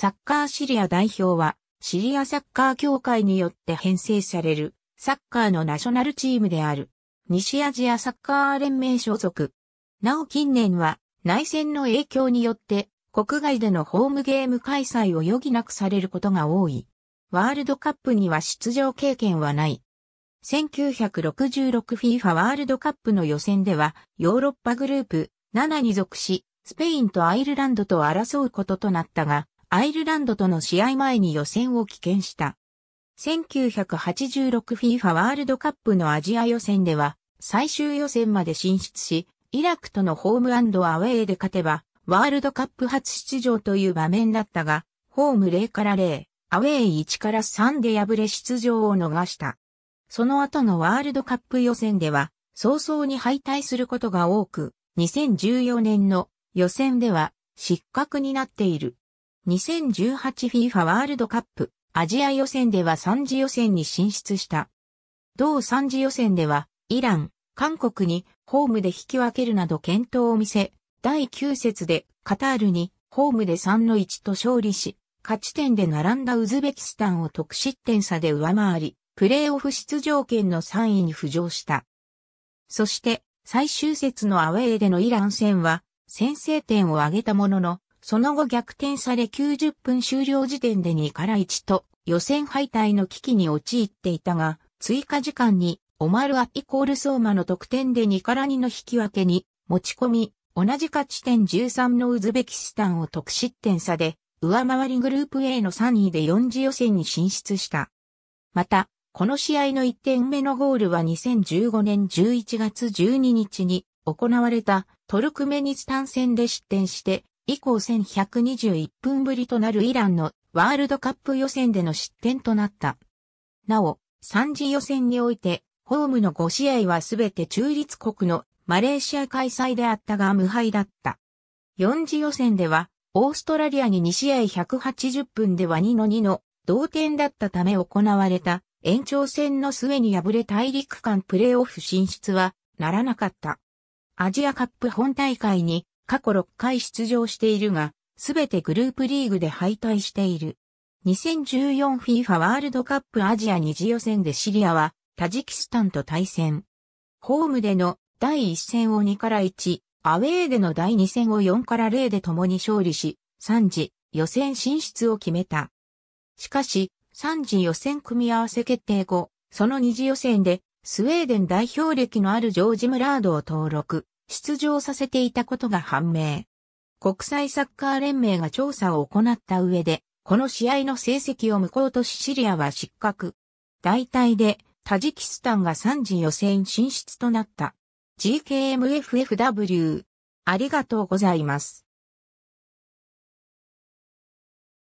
サッカーシリア代表は、シリアサッカー協会によって編成される、サッカーのナショナルチームである、西アジアサッカー連盟所属。なお近年は、内戦の影響によって、国外でのホームゲーム開催を余儀なくされることが多い。ワールドカップには出場経験はない。1966FIFA ワールドカップの予選では、ヨーロッパグループ7に属し、スペインとアイルランドと争うこととなったが、アイルランドとの試合前に予選を棄権した。1986FIFA ワールドカップのアジア予選では、最終予選まで進出し、イラクとのホームアウェーで勝てば、ワールドカップ初出場という場面だったが、ホーム0から0、アウェー1から3で敗れ出場を逃した。その後のワールドカップ予選では、早々に敗退することが多く、2014年の予選では失格になっている。2018FIFA ワールドカップアジア予選では3次予選に進出した。同3次予選ではイラン、韓国にホームで引き分けるなど検討を見せ、第9節でカタールにホームで3の1と勝利し、勝ち点で並んだウズベキスタンを得失点差で上回り、プレーオフ出場権の3位に浮上した。そして、最終節のアウェーでのイラン戦は、先制点を挙げたものの、その後逆転され90分終了時点で2から1と予選敗退の危機に陥っていたが、追加時間にオマルアイコールソーマの得点で2から2の引き分けに持ち込み、同じ勝ち点13のウズベキスタンを得失点差で上回りグループ A の3位で4次予選に進出した。また、この試合の1点目のゴールは2015年11月12日に行われたトルクメニスタン戦で失点して以降1121分ぶりとなるイランのワールドカップ予選での失点となった。なお、3次予選において、ホームの5試合はすべて中立国のマレーシア開催であったが無敗だった。4次予選では、オーストラリアに2試合180分では2の2の同点だったため行われた延長戦の末に敗れ大陸間プレーオフ進出はならなかった。アジアカップ本大会に過去6回出場しているが、すべてグループリーグで敗退している。2014FIFA ワールドカップアジア二次予選でシリアはタジキスタンと対戦。ホームでの第1戦を2から1、アウェーでの第2戦を4から0で共に勝利し、3次予選進出を決めた。しかし、3次予選組み合わせ決定後、その2次予選でスウェーデン代表歴のあるジョージ・ムラードを登録。出場させていたことが判明。国際サッカー連盟が調査を行った上で、この試合の成績を無効としシリアは失格。大体で、タジキスタンが3次予選進出となった。GKMFFW。ありがとうございます。